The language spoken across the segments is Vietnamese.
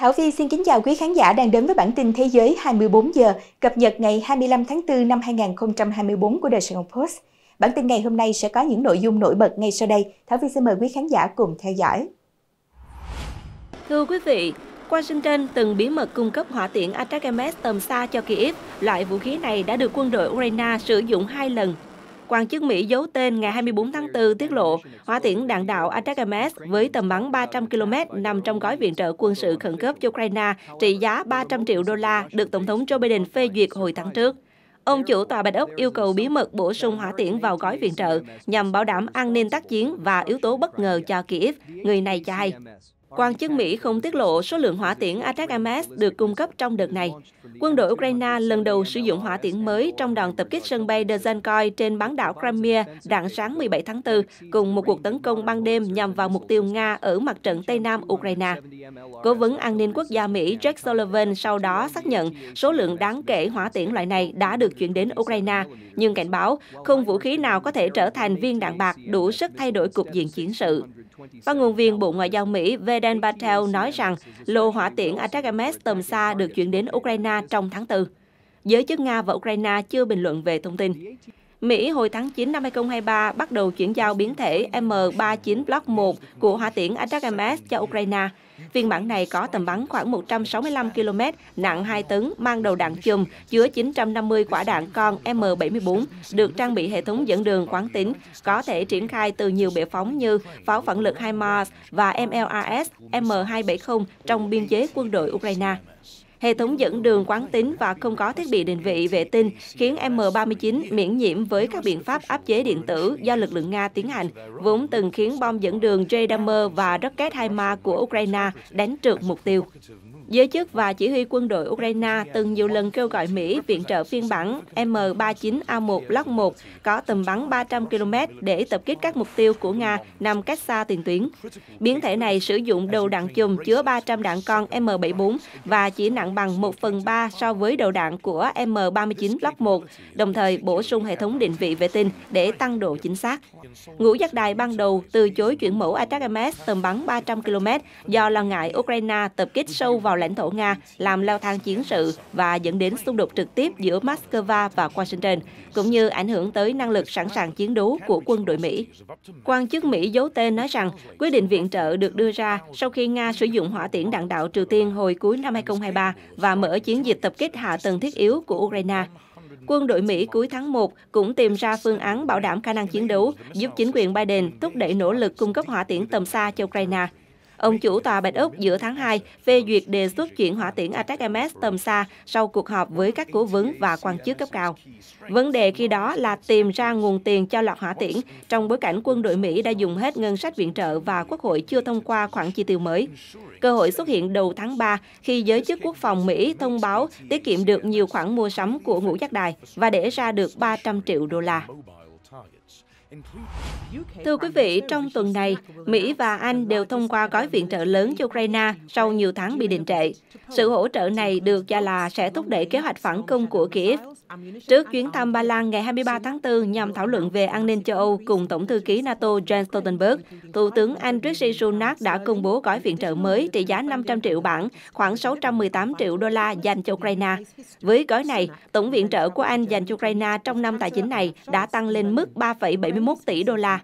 Thảo Vi xin kính chào quý khán giả đang đến với bản tin Thế giới 24 giờ, cập nhật ngày 25 tháng 4 năm 2024 của Đời Sài Gòn Post. Bản tin ngày hôm nay sẽ có những nội dung nổi bật ngay sau đây. Thảo Vi xin mời quý khán giả cùng theo dõi. Thưa quý vị, Washington từng bí mật cung cấp hỏa tiễn Atacms tầm xa cho Kyiv. Loại vũ khí này đã được quân đội Ukraine sử dụng hai lần quan chức Mỹ giấu tên ngày 24 tháng 4 tiết lộ hỏa tiễn đạn đạo Attack với tầm bắn 300 km nằm trong gói viện trợ quân sự khẩn cấp cho Ukraine trị giá 300 triệu đô la được Tổng thống Joe Biden phê duyệt hồi tháng trước. Ông chủ tòa Bạch Ốc yêu cầu bí mật bổ sung hỏa tiễn vào gói viện trợ nhằm bảo đảm an ninh tác chiến và yếu tố bất ngờ cho Kyiv. người này cho hay. Quan chức Mỹ không tiết lộ số lượng hỏa tiễn Atacms được cung cấp trong đợt này. Quân đội Ukraine lần đầu sử dụng hỏa tiễn mới trong đòn tập kích sân bay Dzhenkoi trên bán đảo Crimea rạng sáng 17 tháng 4, cùng một cuộc tấn công ban đêm nhằm vào mục tiêu Nga ở mặt trận Tây Nam Ukraine. Cố vấn an ninh quốc gia Mỹ Jack Sullivan sau đó xác nhận số lượng đáng kể hỏa tiễn loại này đã được chuyển đến Ukraine, nhưng cảnh báo không vũ khí nào có thể trở thành viên đạn bạc đủ sức thay đổi cục diện chiến sự. Phát ngôn viên Bộ Ngoại giao Mỹ về Vedant Patel nói rằng lô hỏa tiễn Attack tầm xa được chuyển đến Ukraine trong tháng 4. Giới chức Nga và Ukraine chưa bình luận về thông tin. Mỹ hồi tháng 9 năm 2023 bắt đầu chuyển giao biến thể M39 Block 1 của hỏa tiễn Attack cho Ukraine – Viên bản này có tầm bắn khoảng 165 km, nặng 2 tấn, mang đầu đạn chùm, chứa 950 quả đạn con M74, được trang bị hệ thống dẫn đường quán tính, có thể triển khai từ nhiều bệ phóng như pháo phản lực HIMARS và MLRS M270 trong biên chế quân đội Ukraine. Hệ thống dẫn đường quán tính và không có thiết bị định vị vệ tinh khiến M39 miễn nhiễm với các biện pháp áp chế điện tử do lực lượng Nga tiến hành, vốn từng khiến bom dẫn đường j Jadamer và rocket Haima của Ukraine đánh trượt mục tiêu. Giới chức và chỉ huy quân đội Ukraine từng nhiều lần kêu gọi Mỹ viện trợ phiên bản M39A1 Block 1 có tầm bắn 300 km để tập kích các mục tiêu của Nga nằm cách xa tiền tuyến. Biến thể này sử dụng đầu đạn chùm chứa 300 đạn con M74 và chỉ nặng bằng 1 phần 3 so với đầu đạn của M39 Block 1, đồng thời bổ sung hệ thống định vị vệ tinh để tăng độ chính xác. Ngũ giác đài ban đầu từ chối chuyển mẫu ATACMS tầm bắn 300 km do lo ngại Ukraine tập kích sâu vào vào lãnh thổ Nga, làm leo thang chiến sự và dẫn đến xung đột trực tiếp giữa Moscow và Washington, cũng như ảnh hưởng tới năng lực sẵn sàng chiến đấu của quân đội Mỹ. Quan chức Mỹ giấu tên nói rằng quyết định viện trợ được đưa ra sau khi Nga sử dụng hỏa tiễn đạn đạo Triều Tiên hồi cuối năm 2023 và mở chiến dịch tập kích hạ tầng thiết yếu của Ukraine. Quân đội Mỹ cuối tháng 1 cũng tìm ra phương án bảo đảm khả năng chiến đấu, giúp chính quyền Biden thúc đẩy nỗ lực cung cấp hỏa tiễn tầm xa cho Ukraine. Ông chủ tòa Bạch Ốc giữa tháng 2 phê duyệt đề xuất chuyển hỏa tiễn Attack-MS tầm xa sau cuộc họp với các cố vấn và quan chức cấp cao. Vấn đề khi đó là tìm ra nguồn tiền cho loạt hỏa tiễn trong bối cảnh quân đội Mỹ đã dùng hết ngân sách viện trợ và Quốc hội chưa thông qua khoản chi tiêu mới. Cơ hội xuất hiện đầu tháng 3 khi giới chức quốc phòng Mỹ thông báo tiết kiệm được nhiều khoản mua sắm của ngũ giác đài và để ra được 300 triệu đô la. Thưa quý vị, trong tuần này, Mỹ và Anh đều thông qua gói viện trợ lớn cho Ukraine sau nhiều tháng bị đình trệ. Sự hỗ trợ này được cho là sẽ thúc đẩy kế hoạch phản công của Kiev. Trước chuyến thăm Ba Lan ngày 23 tháng 4 nhằm thảo luận về an ninh châu Âu cùng Tổng thư ký NATO Jens Stoltenberg, Thủ tướng Anh Rishi Sunak đã công bố gói viện trợ mới trị giá 500 triệu bảng, khoảng 618 triệu đô la dành cho Ukraine. Với gói này, tổng viện trợ của Anh dành cho Ukraine trong năm tài chính này đã tăng lên mức 3,71 21 tỷ đô la.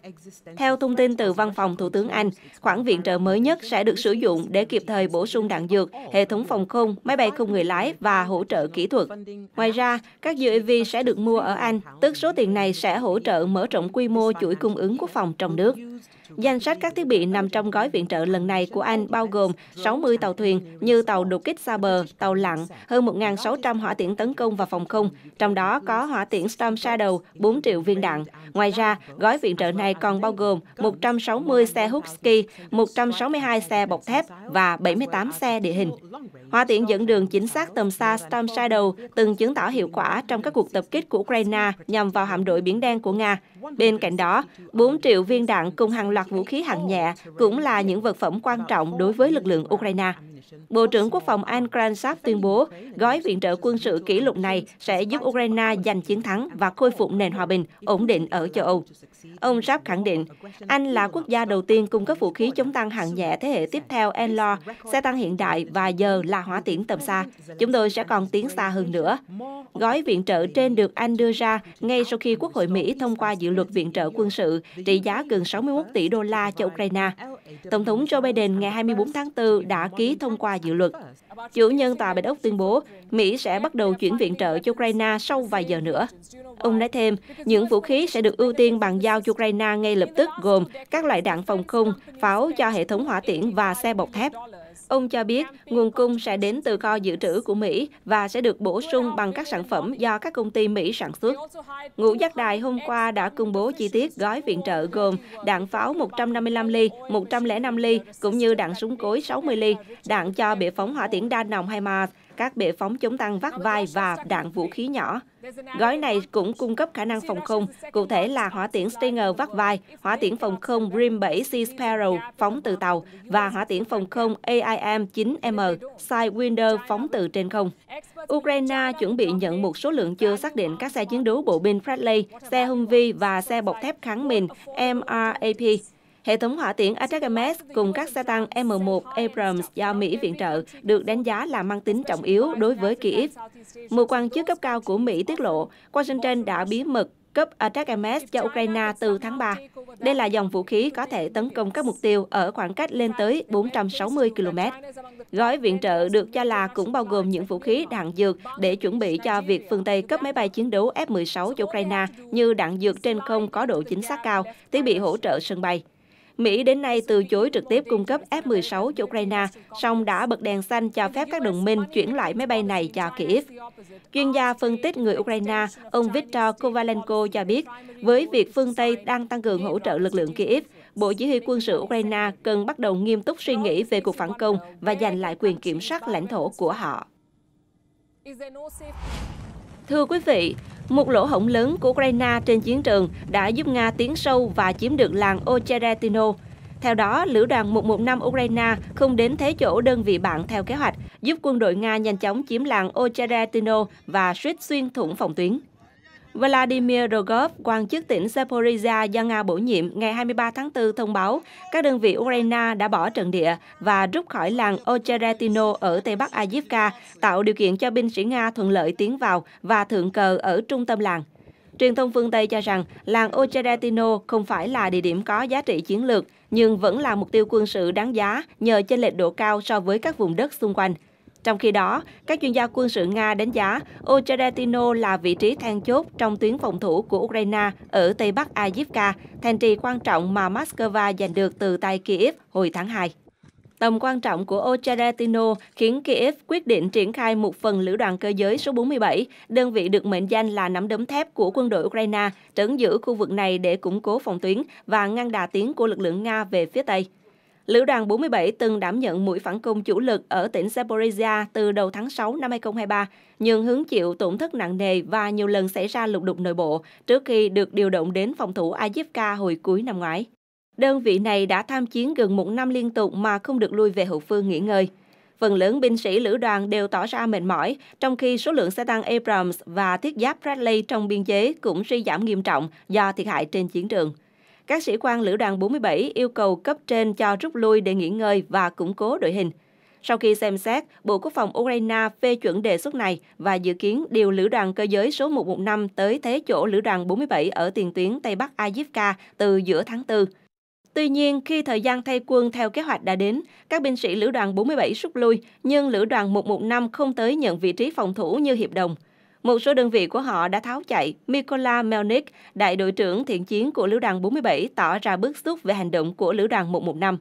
Theo thông tin từ Văn phòng Thủ tướng Anh, khoản viện trợ mới nhất sẽ được sử dụng để kịp thời bổ sung đạn dược, hệ thống phòng không, máy bay không người lái và hỗ trợ kỹ thuật. Ngoài ra, các UAV sẽ được mua ở Anh, tức số tiền này sẽ hỗ trợ mở rộng quy mô chuỗi cung ứng quốc phòng trong nước. Danh sách các thiết bị nằm trong gói viện trợ lần này của Anh bao gồm 60 tàu thuyền như tàu đục kích xa bờ, tàu lặn, hơn 1.600 hỏa tiễn tấn công và phòng không, trong đó có hỏa tiễn Storm Shadow 4 triệu viên đạn. Ngoài ra, gói viện trợ này còn bao gồm 160 xe hút ski, 162 xe bọc thép và 78 xe địa hình. Hỏa tiễn dẫn đường chính xác tầm xa Storm Shadow từng chứng tỏ hiệu quả trong các cuộc tập kích của Ukraine nhằm vào hạm đội Biển Đen của Nga. Bên cạnh đó, 4 triệu viên đạn cùng hàng loạt vũ khí hạng nhẹ cũng là những vật phẩm quan trọng đối với lực lượng Ukraine. Bộ trưởng Quốc phòng Anh Kransap tuyên bố gói viện trợ quân sự kỷ lục này sẽ giúp Ukraine giành chiến thắng và khôi phục nền hòa bình, ổn định ở châu Âu. Ông sáp khẳng định, Anh là quốc gia đầu tiên cung cấp vũ khí chống tăng hạng nhẹ thế hệ tiếp theo Enlo, xe tăng hiện đại và giờ là hỏa tiễn tầm xa. Chúng tôi sẽ còn tiến xa hơn nữa. Gói viện trợ trên được Anh đưa ra ngay sau khi Quốc hội Mỹ thông qua dự luật viện trợ quân sự trị giá gần 61 tỷ đô la cho Ukraine. Tổng thống Joe Biden ngày 24 tháng 4 đã ký thông qua dự luật. Chủ nhân tòa Bạch Ốc tuyên bố Mỹ sẽ bắt đầu chuyển viện trợ cho Ukraine sau vài giờ nữa. Ông nói thêm, những vũ khí sẽ được ưu tiên bàn giao cho Ukraine ngay lập tức gồm các loại đạn phòng không, pháo cho hệ thống hỏa tiễn và xe bọc thép. Ông cho biết nguồn cung sẽ đến từ kho dự trữ của Mỹ và sẽ được bổ sung bằng các sản phẩm do các công ty Mỹ sản xuất. Ngũ giác đài hôm qua đã công bố chi tiết gói viện trợ gồm đạn pháo 155 ly, 100 105 ly cũng như đạn súng cối 60 ly, đạn cho bệ phóng hỏa tiễn đa nòng HIMARS, các bệ phóng chống tăng vắt vai và đạn vũ khí nhỏ. Gói này cũng cung cấp khả năng phòng không, cụ thể là hỏa tiễn Stinger vắt vai, hỏa tiễn phòng không Brim 7 Sea Sparrow phóng từ tàu và hỏa tiễn phòng không AIM-9M Sidewinder phóng từ trên không. Ukraine chuẩn bị nhận một số lượng chưa xác định các xe chiến đấu bộ binh Bradley, xe Humvee và xe bọc thép kháng mìn MRAP. Hệ thống hỏa tiễn Atacms cùng các xe tăng M1 Abrams do Mỹ viện trợ được đánh giá là mang tính trọng yếu đối với Kyiv. Một quan chức cấp cao của Mỹ tiết lộ, Washington đã bí mật cấp Atacms cho Ukraine từ tháng 3. Đây là dòng vũ khí có thể tấn công các mục tiêu ở khoảng cách lên tới 460 km. Gói viện trợ được cho là cũng bao gồm những vũ khí đạn dược để chuẩn bị cho việc phương Tây cấp máy bay chiến đấu F-16 cho Ukraine như đạn dược trên không có độ chính xác cao, thiết bị hỗ trợ sân bay. Mỹ đến nay từ chối trực tiếp cung cấp F-16 cho Ukraine, song đã bật đèn xanh cho phép các đồng minh chuyển lại máy bay này cho Kyiv. Chuyên gia phân tích người Ukraine, ông Viktor Kovalenko cho biết, với việc phương Tây đang tăng cường hỗ trợ lực lượng Kyiv, Bộ Chỉ huy quân sự Ukraine cần bắt đầu nghiêm túc suy nghĩ về cuộc phản công và giành lại quyền kiểm soát lãnh thổ của họ. Thưa quý vị, một lỗ hổng lớn của Ukraine trên chiến trường đã giúp Nga tiến sâu và chiếm được làng Ocheretino. Theo đó, lữ đoàn 115 Ukraine không đến thế chỗ đơn vị bạn theo kế hoạch, giúp quân đội Nga nhanh chóng chiếm làng Ocheretino và suýt xuyên thủng phòng tuyến. Vladimir Rogov, quan chức tỉnh Zaporizhia do Nga bổ nhiệm ngày 23 tháng 4 thông báo các đơn vị Ukraine đã bỏ trận địa và rút khỏi làng Ocheretino ở Tây Bắc Avdiivka, tạo điều kiện cho binh sĩ Nga thuận lợi tiến vào và thượng cờ ở trung tâm làng. Truyền thông phương Tây cho rằng làng Ocheretino không phải là địa điểm có giá trị chiến lược, nhưng vẫn là mục tiêu quân sự đáng giá nhờ chênh lệch độ cao so với các vùng đất xung quanh. Trong khi đó, các chuyên gia quân sự Nga đánh giá Ocheretino là vị trí then chốt trong tuyến phòng thủ của Ukraine ở Tây Bắc Avdiivka, thành trì quan trọng mà Moscow giành được từ tay Kiev hồi tháng 2. Tầm quan trọng của Ocheretino khiến Kiev quyết định triển khai một phần lữ đoàn cơ giới số 47, đơn vị được mệnh danh là nắm đấm thép của quân đội Ukraine, trấn giữ khu vực này để củng cố phòng tuyến và ngăn đà tiến của lực lượng Nga về phía Tây. Lữ đoàn 47 từng đảm nhận mũi phản công chủ lực ở tỉnh Zaporizhia từ đầu tháng 6 năm 2023, nhưng hứng chịu tổn thất nặng nề và nhiều lần xảy ra lục đục nội bộ trước khi được điều động đến phòng thủ Ajivka hồi cuối năm ngoái. Đơn vị này đã tham chiến gần một năm liên tục mà không được lui về hậu phương nghỉ ngơi. Phần lớn binh sĩ lữ đoàn đều tỏ ra mệt mỏi, trong khi số lượng xe tăng Abrams và thiết giáp Bradley trong biên chế cũng suy giảm nghiêm trọng do thiệt hại trên chiến trường các sĩ quan lữ đoàn 47 yêu cầu cấp trên cho rút lui để nghỉ ngơi và củng cố đội hình. Sau khi xem xét, Bộ Quốc phòng Ukraine phê chuẩn đề xuất này và dự kiến điều lữ đoàn cơ giới số 115 tới thế chỗ lữ đoàn 47 ở tiền tuyến Tây Bắc Ajivka từ giữa tháng 4. Tuy nhiên, khi thời gian thay quân theo kế hoạch đã đến, các binh sĩ lữ đoàn 47 rút lui, nhưng lữ đoàn 115 không tới nhận vị trí phòng thủ như hiệp đồng. Một số đơn vị của họ đã tháo chạy. Mikola Melnik, đại đội trưởng thiện chiến của Lữ đoàn 47, tỏ ra bức xúc về hành động của Lữ đoàn 115.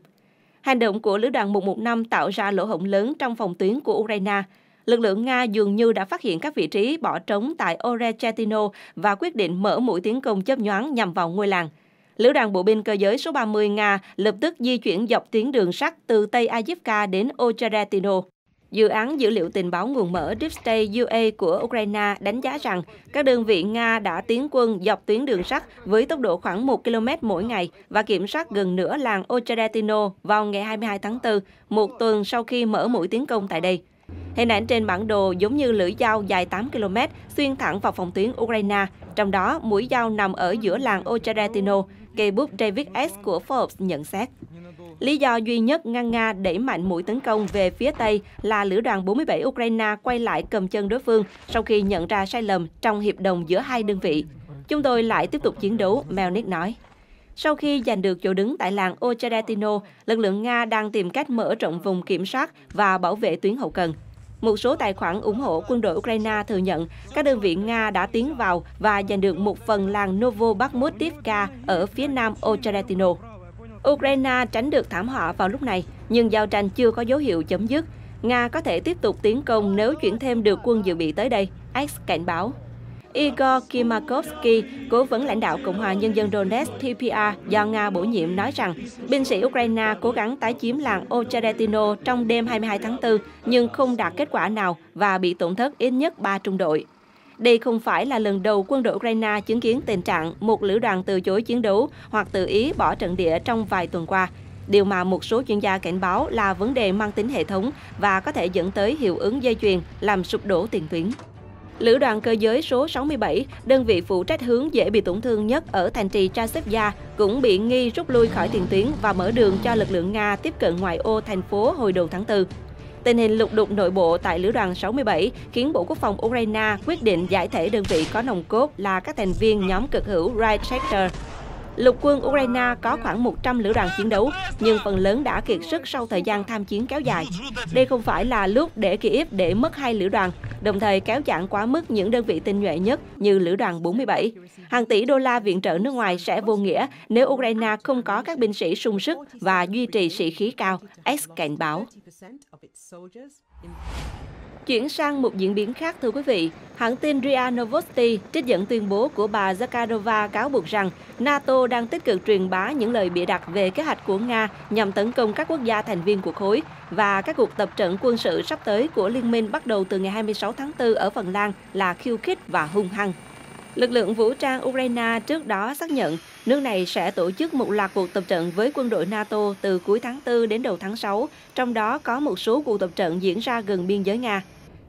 Hành động của Lữ đoàn 115 tạo ra lỗ hổng lớn trong phòng tuyến của Ukraine. Lực lượng Nga dường như đã phát hiện các vị trí bỏ trống tại Orechetino và quyết định mở mũi tiến công chớp nhoáng nhằm vào ngôi làng. Lữ đoàn bộ binh cơ giới số 30 Nga lập tức di chuyển dọc tuyến đường sắt từ Tây Ajivka đến Ocheretino. Dự án dữ liệu tình báo nguồn mở DeepState UA của Ukraine đánh giá rằng các đơn vị Nga đã tiến quân dọc tuyến đường sắt với tốc độ khoảng 1 km mỗi ngày và kiểm soát gần nửa làng Ocheretino vào ngày 22 tháng 4, một tuần sau khi mở mũi tiến công tại đây. Hình ảnh trên bản đồ giống như lưỡi dao dài 8 km xuyên thẳng vào phòng tuyến Ukraine, trong đó mũi dao nằm ở giữa làng Ocheretino, cây bút David S. của Forbes nhận xét. Lý do duy nhất ngăn Nga đẩy mạnh mũi tấn công về phía Tây là lữ đoàn 47 Ukraine quay lại cầm chân đối phương sau khi nhận ra sai lầm trong hiệp đồng giữa hai đơn vị. Chúng tôi lại tiếp tục chiến đấu, Melnick nói. Sau khi giành được chỗ đứng tại làng Ocheretino, lực lượng Nga đang tìm cách mở rộng vùng kiểm soát và bảo vệ tuyến hậu cần. Một số tài khoản ủng hộ quân đội Ukraine thừa nhận các đơn vị Nga đã tiến vào và giành được một phần làng Novobakhmutivka ở phía nam Ocheretino. Ukraine tránh được thảm họa vào lúc này, nhưng giao tranh chưa có dấu hiệu chấm dứt. Nga có thể tiếp tục tiến công nếu chuyển thêm được quân dự bị tới đây, X cảnh báo. Igor Kimakovsky, cố vấn lãnh đạo Cộng hòa Nhân dân Donetsk TPR do Nga bổ nhiệm nói rằng binh sĩ Ukraine cố gắng tái chiếm làng Ocheretino trong đêm 22 tháng 4 nhưng không đạt kết quả nào và bị tổn thất ít nhất 3 trung đội. Đây không phải là lần đầu quân đội Ukraine chứng kiến tình trạng một lữ đoàn từ chối chiến đấu hoặc tự ý bỏ trận địa trong vài tuần qua, điều mà một số chuyên gia cảnh báo là vấn đề mang tính hệ thống và có thể dẫn tới hiệu ứng dây chuyền làm sụp đổ tiền tuyến. Lữ đoàn cơ giới số 67, đơn vị phụ trách hướng dễ bị tổn thương nhất ở thành trì Trasevia, cũng bị nghi rút lui khỏi tiền tuyến và mở đường cho lực lượng Nga tiếp cận ngoại ô thành phố hồi đầu tháng 4. Tình hình lục đục nội bộ tại Lữ đoàn 67 khiến Bộ Quốc phòng Ukraine quyết định giải thể đơn vị có nòng cốt là các thành viên nhóm cực hữu Right Sector Lục quân Ukraine có khoảng 100 lữ đoàn chiến đấu, nhưng phần lớn đã kiệt sức sau thời gian tham chiến kéo dài. Đây không phải là lúc để Kiev để mất hai lữ đoàn, đồng thời kéo giãn quá mức những đơn vị tinh nhuệ nhất như lữ đoàn 47. Hàng tỷ đô la viện trợ nước ngoài sẽ vô nghĩa nếu Ukraine không có các binh sĩ sung sức và duy trì sĩ khí cao, S cảnh báo. Chuyển sang một diễn biến khác thưa quý vị, hãng tin RIA Novosti trích dẫn tuyên bố của bà Zakharova cáo buộc rằng NATO đang tích cực truyền bá những lời bịa đặt về kế hoạch của Nga nhằm tấn công các quốc gia thành viên của khối và các cuộc tập trận quân sự sắp tới của Liên minh bắt đầu từ ngày 26 tháng 4 ở Phần Lan là khiêu khích và hung hăng. Lực lượng vũ trang Ukraine trước đó xác nhận nước này sẽ tổ chức một loạt cuộc tập trận với quân đội NATO từ cuối tháng 4 đến đầu tháng 6, trong đó có một số cuộc tập trận diễn ra gần biên giới Nga.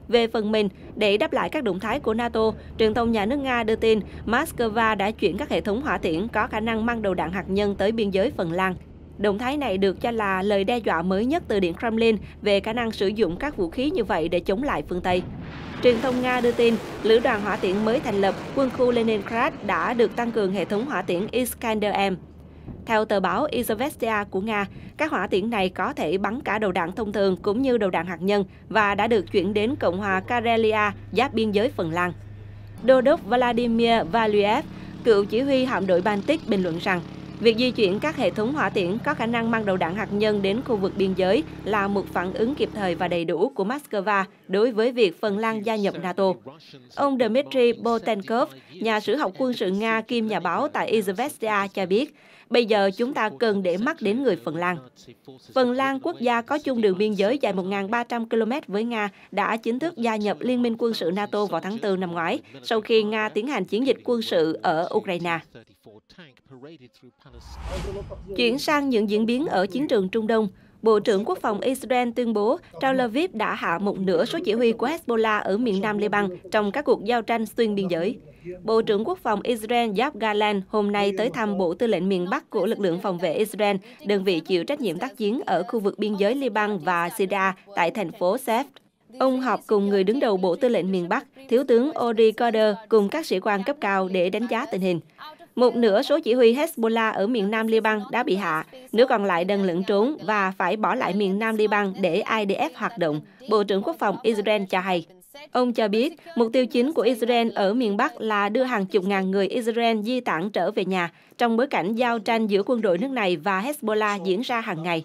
Về phần mình, để đáp lại các động thái của NATO, truyền thông nhà nước Nga đưa tin Moscow đã chuyển các hệ thống hỏa tiễn có khả năng mang đầu đạn hạt nhân tới biên giới Phần Lan. Động thái này được cho là lời đe dọa mới nhất từ Điện Kremlin về khả năng sử dụng các vũ khí như vậy để chống lại phương Tây. Truyền thông Nga đưa tin, lữ đoàn hỏa tiễn mới thành lập quân khu Leningrad đã được tăng cường hệ thống hỏa tiễn Iskander-M. Theo tờ báo Izvestia của Nga, các hỏa tiễn này có thể bắn cả đầu đạn thông thường cũng như đầu đạn hạt nhân và đã được chuyển đến Cộng hòa Karelia, giáp biên giới Phần Lan. Đô đốc Vladimir Valuev, cựu chỉ huy hạm đội Baltic bình luận rằng Việc di chuyển các hệ thống hỏa tiễn có khả năng mang đầu đạn hạt nhân đến khu vực biên giới là một phản ứng kịp thời và đầy đủ của Moscow đối với việc Phần Lan gia nhập NATO. Ông Dmitry Botenkov, nhà sử học quân sự Nga kiêm nhà báo tại Izvestia cho biết, Bây giờ chúng ta cần để mắt đến người Phần Lan. Phần Lan, quốc gia có chung đường biên giới dài 1.300 km với Nga, đã chính thức gia nhập Liên minh quân sự NATO vào tháng 4 năm ngoái, sau khi Nga tiến hành chiến dịch quân sự ở Ukraine. Chuyển sang những diễn biến ở chiến trường Trung Đông, Bộ trưởng Quốc phòng Israel tuyên bố Tel Aviv đã hạ một nửa số chỉ huy của Hezbollah ở miền Nam Liban trong các cuộc giao tranh xuyên biên giới. Bộ trưởng Quốc phòng Israel Yap Galan hôm nay tới thăm Bộ Tư lệnh miền Bắc của lực lượng phòng vệ Israel, đơn vị chịu trách nhiệm tác chiến ở khu vực biên giới Liban và Syria tại thành phố Seft. Ông họp cùng người đứng đầu Bộ Tư lệnh miền Bắc, Thiếu tướng Ori Corder cùng các sĩ quan cấp cao để đánh giá tình hình. Một nửa số chỉ huy Hezbollah ở miền nam Liban đã bị hạ, nửa còn lại đang lẫn trốn và phải bỏ lại miền nam Liban để IDF hoạt động, Bộ trưởng Quốc phòng Israel cho hay. Ông cho biết, mục tiêu chính của Israel ở miền Bắc là đưa hàng chục ngàn người Israel di tản trở về nhà trong bối cảnh giao tranh giữa quân đội nước này và Hezbollah diễn ra hàng ngày.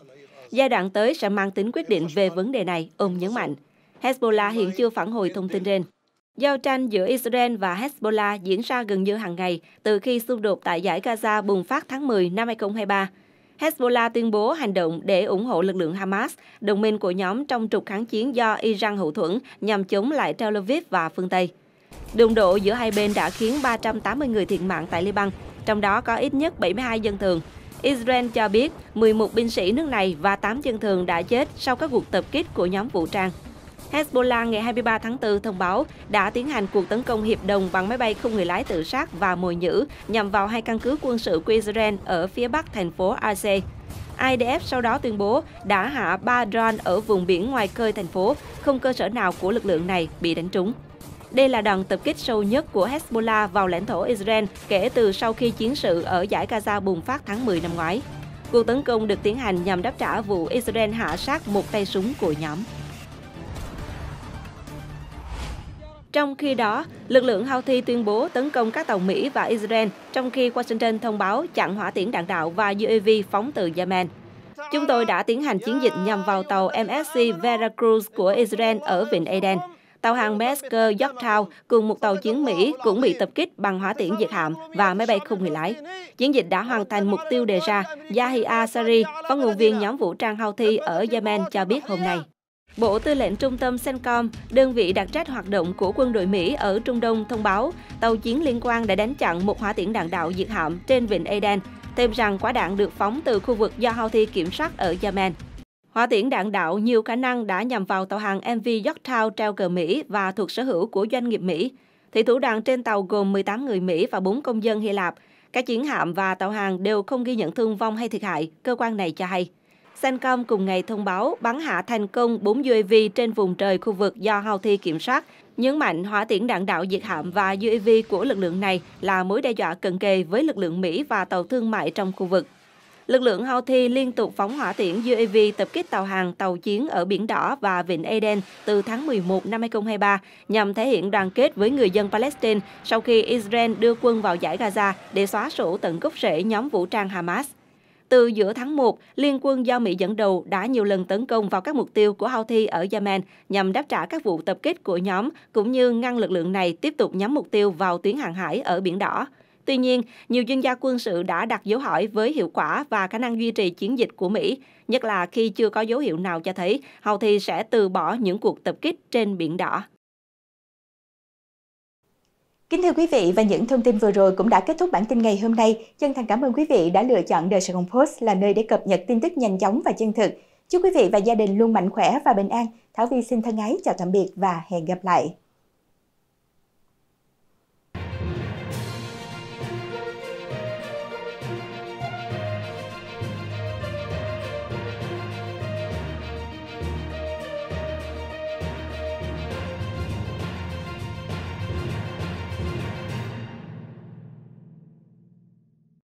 Giai đoạn tới sẽ mang tính quyết định về vấn đề này, ông nhấn mạnh. Hezbollah hiện chưa phản hồi thông tin trên. Giao tranh giữa Israel và Hezbollah diễn ra gần như hàng ngày từ khi xung đột tại giải Gaza bùng phát tháng 10 năm 2023. Hezbollah tuyên bố hành động để ủng hộ lực lượng Hamas, đồng minh của nhóm trong trục kháng chiến do Iran hậu thuẫn nhằm chống lại Tel Aviv và phương Tây. Đụng độ giữa hai bên đã khiến 380 người thiệt mạng tại Liban, trong đó có ít nhất 72 dân thường. Israel cho biết 11 binh sĩ nước này và 8 dân thường đã chết sau các cuộc tập kích của nhóm vũ trang Hezbollah ngày 23 tháng 4 thông báo đã tiến hành cuộc tấn công hiệp đồng bằng máy bay không người lái tự sát và mồi nhữ nhằm vào hai căn cứ quân sự của Israel ở phía bắc thành phố Aceh. IDF sau đó tuyên bố đã hạ 3 drone ở vùng biển ngoài khơi thành phố, không cơ sở nào của lực lượng này bị đánh trúng. Đây là đòn tập kích sâu nhất của Hezbollah vào lãnh thổ Israel kể từ sau khi chiến sự ở giải Gaza bùng phát tháng 10 năm ngoái. Cuộc tấn công được tiến hành nhằm đáp trả vụ Israel hạ sát một tay súng của nhóm. Trong khi đó, lực lượng Houthi tuyên bố tấn công các tàu Mỹ và Israel, trong khi Washington thông báo chặn hỏa tiễn đạn đạo và UAV phóng từ Yemen. Chúng tôi đã tiến hành chiến dịch nhằm vào tàu MSC Veracruz của Israel ở Vịnh Aden. Tàu hàng Mesker Yorktown cùng một tàu chiến Mỹ cũng bị tập kích bằng hỏa tiễn diệt hạm và máy bay không người lái. Chiến dịch đã hoàn thành mục tiêu đề ra, Yahya Sari, phát ngôn viên nhóm vũ trang Houthi ở Yemen cho biết hôm nay. Bộ Tư lệnh Trung tâm CENTCOM, đơn vị đặc trách hoạt động của quân đội Mỹ ở Trung Đông thông báo tàu chiến liên quan đã đánh chặn một hỏa tiễn đạn đạo diệt hạm trên vịnh Aden, thêm rằng quả đạn được phóng từ khu vực do Houthi kiểm soát ở Yemen. Hỏa tiễn đạn đạo nhiều khả năng đã nhằm vào tàu hàng MV Yorktown treo cờ Mỹ và thuộc sở hữu của doanh nghiệp Mỹ. Thủy thủ đoàn trên tàu gồm 18 người Mỹ và 4 công dân Hy Lạp. Các chiến hạm và tàu hàng đều không ghi nhận thương vong hay thiệt hại, cơ quan này cho hay. CENTCOM cùng ngày thông báo bắn hạ thành công 4 UAV trên vùng trời khu vực do Houthi kiểm soát, nhấn mạnh hỏa tiễn đạn đạo diệt hạm và UAV của lực lượng này là mối đe dọa cận kề với lực lượng Mỹ và tàu thương mại trong khu vực. Lực lượng Houthi liên tục phóng hỏa tiễn UAV tập kích tàu hàng, tàu chiến ở Biển Đỏ và Vịnh Aden từ tháng 11 năm 2023 nhằm thể hiện đoàn kết với người dân Palestine sau khi Israel đưa quân vào giải Gaza để xóa sổ tận gốc rễ nhóm vũ trang Hamas. Từ giữa tháng 1, Liên quân do Mỹ dẫn đầu đã nhiều lần tấn công vào các mục tiêu của Houthi ở Yemen nhằm đáp trả các vụ tập kích của nhóm, cũng như ngăn lực lượng này tiếp tục nhắm mục tiêu vào tuyến hàng hải ở Biển Đỏ. Tuy nhiên, nhiều chuyên gia quân sự đã đặt dấu hỏi với hiệu quả và khả năng duy trì chiến dịch của Mỹ, nhất là khi chưa có dấu hiệu nào cho thấy Houthi sẽ từ bỏ những cuộc tập kích trên Biển Đỏ. Kính thưa quý vị và những thông tin vừa rồi cũng đã kết thúc bản tin ngày hôm nay. Chân thành cảm ơn quý vị đã lựa chọn Đời Sài Gòn Post là nơi để cập nhật tin tức nhanh chóng và chân thực. Chúc quý vị và gia đình luôn mạnh khỏe và bình an. Thảo Vi xin thân ái chào tạm biệt và hẹn gặp lại.